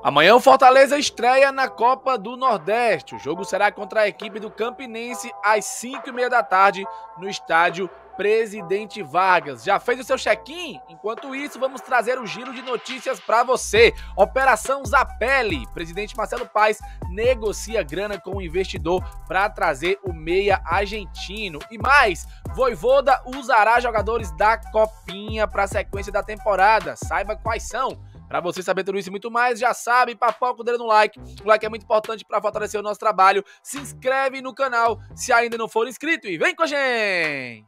Amanhã o Fortaleza estreia na Copa do Nordeste. O jogo será contra a equipe do Campinense às 5h30 da tarde no estádio Presidente Vargas. Já fez o seu check-in? Enquanto isso, vamos trazer o giro de notícias para você. Operação Zapelli. Presidente Marcelo Paes negocia grana com o investidor para trazer o meia argentino. E mais, Voivoda usará jogadores da Copinha para a sequência da temporada. Saiba quais são. Para você saber tudo isso e muito mais, já sabe, papoca o dedo no like. O like é muito importante para fortalecer o nosso trabalho. Se inscreve no canal se ainda não for inscrito e vem com a gente!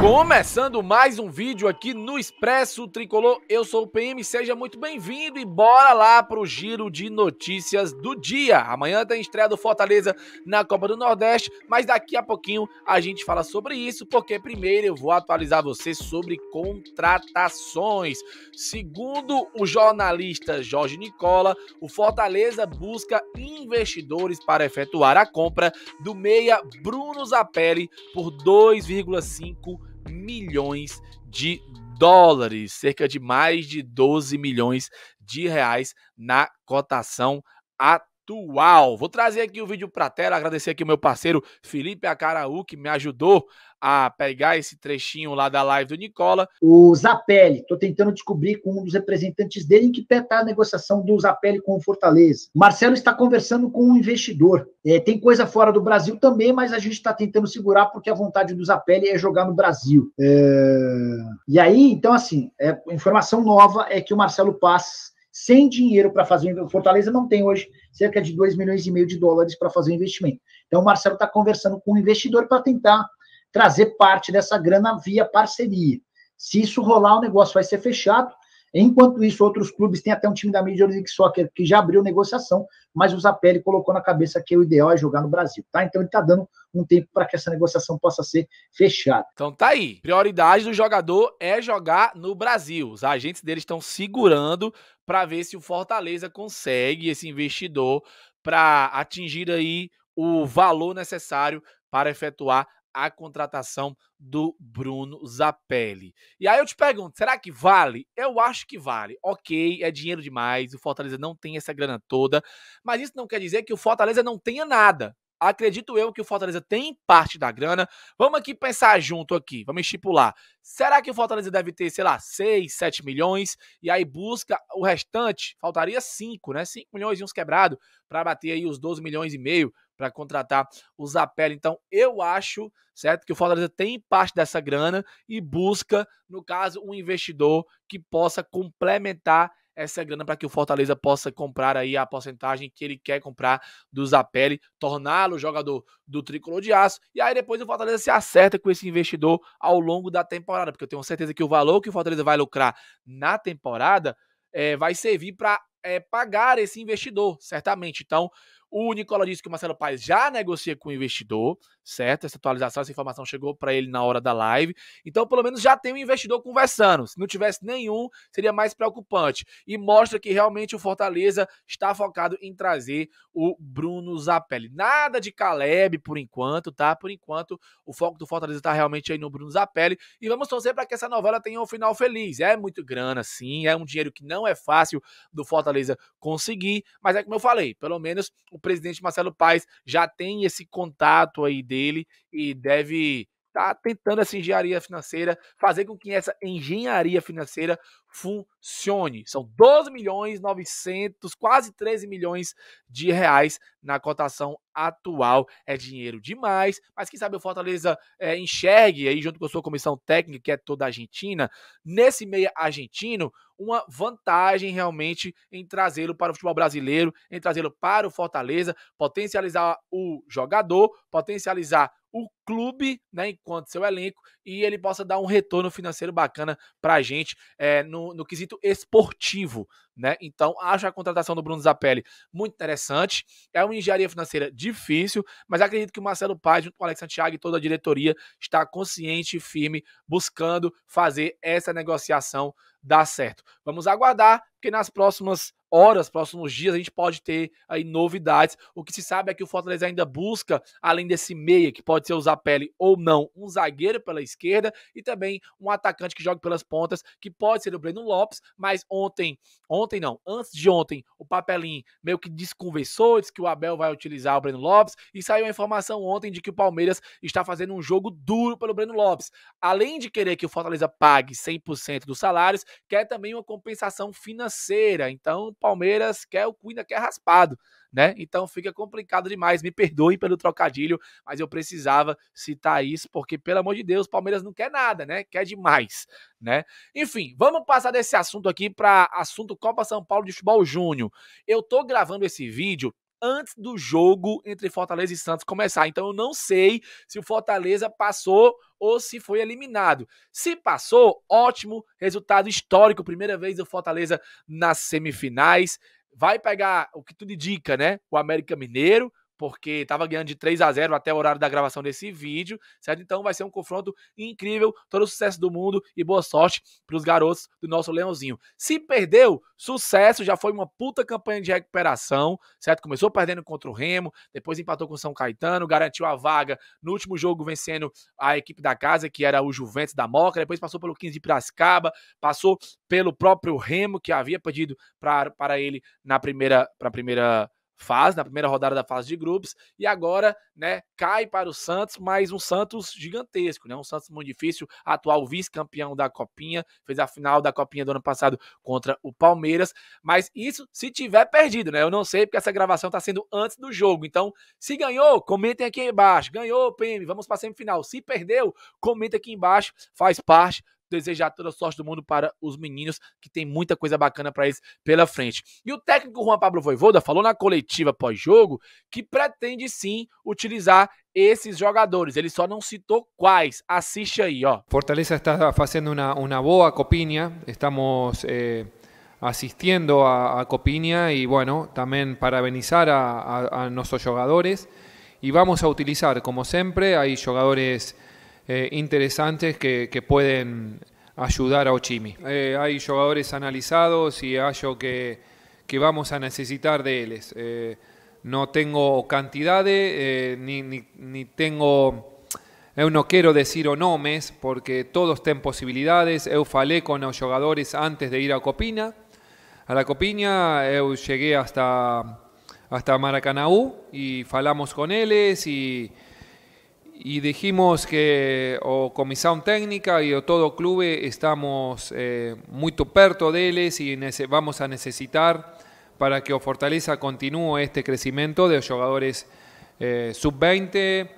Começando mais um vídeo aqui no Expresso Tricolor, eu sou o PM, seja muito bem-vindo e bora lá pro giro de notícias do dia. Amanhã tem estreia do Fortaleza na Copa do Nordeste, mas daqui a pouquinho a gente fala sobre isso, porque primeiro eu vou atualizar você sobre contratações. Segundo o jornalista Jorge Nicola, o Fortaleza busca investidores para efetuar a compra do meia Bruno Zapelli por 2,5 milhões de dólares, cerca de mais de 12 milhões de reais na cotação atual virtual. Vou trazer aqui o vídeo para a tela, agradecer aqui o meu parceiro Felipe Acaraú, que me ajudou a pegar esse trechinho lá da live do Nicola. O Zapelli, estou tentando descobrir com um dos representantes dele em que pé está a negociação do Zapelli com o Fortaleza. Marcelo está conversando com um investidor. É, tem coisa fora do Brasil também, mas a gente está tentando segurar porque a vontade do Zapelli é jogar no Brasil. É... E aí, então, assim, é, informação nova é que o Marcelo Paz sem dinheiro para fazer. O Fortaleza não tem hoje cerca de 2 milhões e meio de dólares para fazer o investimento. Então, o Marcelo está conversando com o investidor para tentar trazer parte dessa grana via parceria. Se isso rolar, o negócio vai ser fechado. Enquanto isso, outros clubes têm até um time da Major League Soccer que já abriu negociação, mas o Zapelli colocou na cabeça que o ideal é jogar no Brasil, tá? Então ele tá dando um tempo para que essa negociação possa ser fechada. Então tá aí. Prioridade do jogador é jogar no Brasil. Os agentes dele estão segurando para ver se o Fortaleza consegue esse investidor para atingir aí o valor necessário para efetuar a contratação do Bruno Zapelli. E aí eu te pergunto, será que vale? Eu acho que vale. Ok, é dinheiro demais, o Fortaleza não tem essa grana toda, mas isso não quer dizer que o Fortaleza não tenha nada. Acredito eu que o Fortaleza tem parte da grana. Vamos aqui pensar junto aqui, vamos estipular. Será que o Fortaleza deve ter, sei lá, 6, 7 milhões e aí busca o restante? Faltaria 5, né? 5 milhões e uns quebrados para bater aí os 12 milhões e meio para contratar o Zapelli. Então, eu acho, certo, que o Fortaleza tem parte dessa grana e busca, no caso, um investidor que possa complementar essa grana para que o Fortaleza possa comprar aí a porcentagem que ele quer comprar do Zapelli, torná-lo jogador do tricolor de aço. E aí depois o Fortaleza se acerta com esse investidor ao longo da temporada, porque eu tenho certeza que o valor que o Fortaleza vai lucrar na temporada é, vai servir para é, eh, pagar esse investidor, certamente. Então, o Nicola disse que o Marcelo Paes já negocia com o investidor, certo? Essa atualização, essa informação chegou para ele na hora da live. Então, pelo menos já tem um investidor conversando. Se não tivesse nenhum, seria mais preocupante. E mostra que realmente o Fortaleza está focado em trazer o Bruno Zapelli. Nada de Caleb por enquanto, tá? Por enquanto, o foco do Fortaleza está realmente aí no Bruno Zapelli. E vamos torcer para que essa novela tenha um final feliz. É muito grana, sim. É um dinheiro que não é fácil do Fortaleza conseguir. Mas é como eu falei, pelo menos o presidente Marcelo Paes já tem esse contato aí dele dele e deve estar tá tentando essa engenharia financeira, fazer com que essa engenharia financeira funcione. São 12 milhões 900, quase 13 milhões de reais na cotação atual. É dinheiro demais, mas quem sabe o Fortaleza é, enxergue aí, junto com a sua comissão técnica, que é toda argentina, nesse meia argentino, uma vantagem realmente em trazê-lo para o futebol brasileiro, em trazê-lo para o Fortaleza, potencializar o jogador, potencializar o clube, né, enquanto seu elenco, e ele possa dar um retorno financeiro bacana para a gente é, no, no quesito esportivo. Né? Então, acho a contratação do Bruno Zapelli muito interessante. É uma engenharia financeira difícil, mas acredito que o Marcelo Paz, junto com o Alex Santiago e toda a diretoria, está consciente e firme buscando fazer essa negociação dar certo. Vamos aguardar, porque nas próximas horas, próximos dias, a gente pode ter aí novidades. O que se sabe é que o Fortaleza ainda busca, além desse meia, que pode ser usar pele ou não, um zagueiro pela esquerda e também um atacante que joga pelas pontas, que pode ser o Breno Lopes, mas ontem, ontem não, antes de ontem, o papelinho meio que desconversou, disse que o Abel vai utilizar o Breno Lopes e saiu a informação ontem de que o Palmeiras está fazendo um jogo duro pelo Breno Lopes. Além de querer que o Fortaleza pague 100% dos salários, quer é também uma compensação financeira. Então, o Palmeiras quer o Cunha quer raspado, né? Então fica complicado demais. Me perdoe pelo trocadilho, mas eu precisava citar isso, porque, pelo amor de Deus, o Palmeiras não quer nada, né? Quer demais, né? Enfim, vamos passar desse assunto aqui para assunto Copa São Paulo de Futebol Júnior. Eu tô gravando esse vídeo antes do jogo entre Fortaleza e Santos começar. Então eu não sei se o Fortaleza passou ou se foi eliminado. Se passou, ótimo resultado histórico, primeira vez do Fortaleza nas semifinais. Vai pegar o que tudo indica, né? O América Mineiro, porque estava ganhando de 3 a 0 até o horário da gravação desse vídeo, certo? Então vai ser um confronto incrível, todo o sucesso do mundo e boa sorte para os garotos do nosso Leãozinho. Se perdeu, sucesso, já foi uma puta campanha de recuperação, certo? Começou perdendo contra o Remo, depois empatou com o São Caetano, garantiu a vaga no último jogo vencendo a equipe da casa, que era o Juventus da Moca, depois passou pelo 15 de Piracicaba, passou pelo próprio Remo, que havia pedido para ele na primeira, pra primeira fase, na primeira rodada da fase de grupos, e agora, né, cai para o Santos, mas um Santos gigantesco, né? Um Santos muito difícil, atual vice-campeão da Copinha, fez a final da Copinha do ano passado contra o Palmeiras, mas isso se tiver perdido, né? Eu não sei porque essa gravação está sendo antes do jogo. Então, se ganhou, comentem aqui embaixo. Ganhou, PM, vamos para semifinal. Se perdeu, comenta aqui embaixo, faz parte desejar toda a sorte do mundo para os meninos, que tem muita coisa bacana para eles pela frente. E o técnico Juan Pablo Voivoda falou na coletiva pós-jogo que pretende sim utilizar esses jogadores. Ele só não citou quais. Assiste aí, ó. Fortaleza está fazendo uma, uma boa copinha. Estamos eh, assistindo a, a copinha e, bueno, também parabenizar a, a, a nossos jogadores. E vamos a utilizar, como sempre, hay jogadores... Eh, interesantes que, pueden ayudar a Ochimi. Eh, hay jugadores analizados y hay que, que vamos a necesitar de ellos. Eh, no tengo cantidades, ni, ni, tengo... Yo no quiero decir o nombres porque todos tienen posibilidades. Eu falé con los jugadores antes de ir a Copina. A la Copina eu llegué hasta, hasta Maracanaú y falamos con ellos y y dijimos que o comisión técnica y o todo club estamos eh, muy perto de ellos y vamos a necesitar para que o Fortaleza continúe este crecimiento de los jugadores eh, sub-20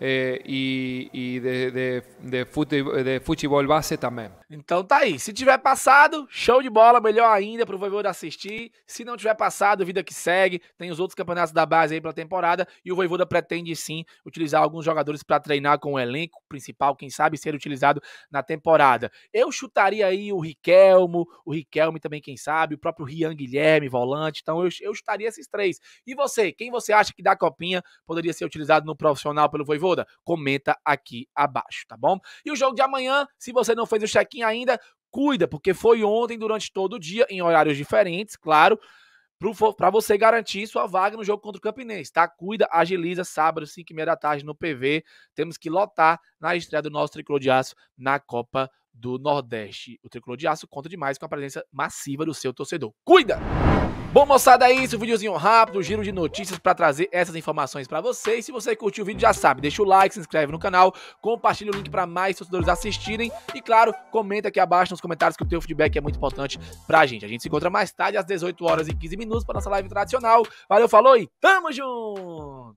eh, y, de, de, de fútbol base también. Então tá aí. Se tiver passado, show de bola, melhor ainda pro da assistir. Se não tiver passado, vida que segue. Tem os outros campeonatos da base aí pra temporada e o Voivoda pretende sim utilizar alguns jogadores para treinar com o elenco principal, quem sabe ser utilizado na temporada. Eu chutaria aí o Riquelmo, o Riquelme também, quem sabe, o próprio Rian Guilherme, volante. Então eu, eu chutaria esses três. E você, quem você acha que da copinha poderia ser utilizado no profissional pelo Voivoda? Comenta aqui abaixo, tá bom? E o jogo de amanhã, se você não fez o check quem ainda cuida, porque foi ontem durante todo o dia, em horários diferentes, claro, para você garantir sua vaga no jogo contra o Campinense, tá? Cuida, agiliza, sábado, 5 h da tarde no PV, temos que lotar na estreia do nosso Tricolor de Aço na Copa do Nordeste. O Tricolor de Aço conta demais com a presença massiva do seu torcedor. Cuida! Bom, moçada, é isso. Um videozinho rápido, giro de notícias para trazer essas informações para vocês. Se você curtiu o vídeo, já sabe, deixa o like, se inscreve no canal, compartilha o link para mais torcedores assistirem e, claro, comenta aqui abaixo nos comentários que o teu feedback é muito importante pra gente. A gente se encontra mais tarde, às 18 horas e 15 minutos, para nossa live tradicional. Valeu, falou e tamo junto!